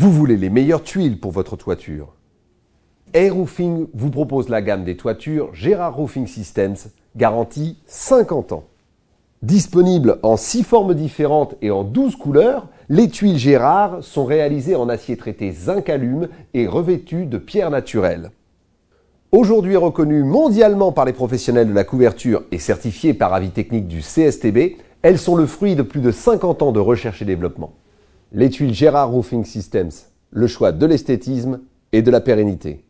Vous voulez les meilleures tuiles pour votre toiture. Air Roofing vous propose la gamme des toitures Gérard Roofing Systems, garantie 50 ans. Disponibles en 6 formes différentes et en 12 couleurs, les tuiles Gérard sont réalisées en acier traité zinc alume et revêtues de pierres naturelles. Aujourd'hui reconnues mondialement par les professionnels de la couverture et certifiées par avis technique du CSTB, elles sont le fruit de plus de 50 ans de recherche et développement les tuiles Gérard Roofing Systems, le choix de l'esthétisme et de la pérennité.